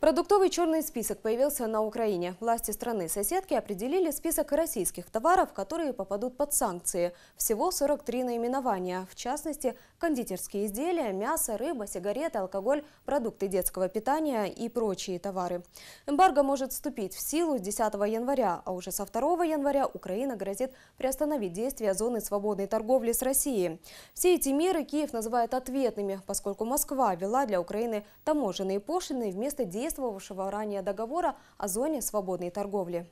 Продуктовый черный список появился на Украине. Власти страны-соседки определили список российских товаров, которые попадут под санкции. Всего 43 наименования, в частности, кондитерские изделия, мясо, рыба, сигареты, алкоголь, продукты детского питания и прочие товары. Эмбарго может вступить в силу 10 января, а уже со 2 января Украина грозит приостановить действия зоны свободной торговли с Россией. Все эти меры Киев называет ответными, поскольку Москва вела для Украины таможенные пошлины вместо действий действовавшего ранее договора о зоне свободной торговли.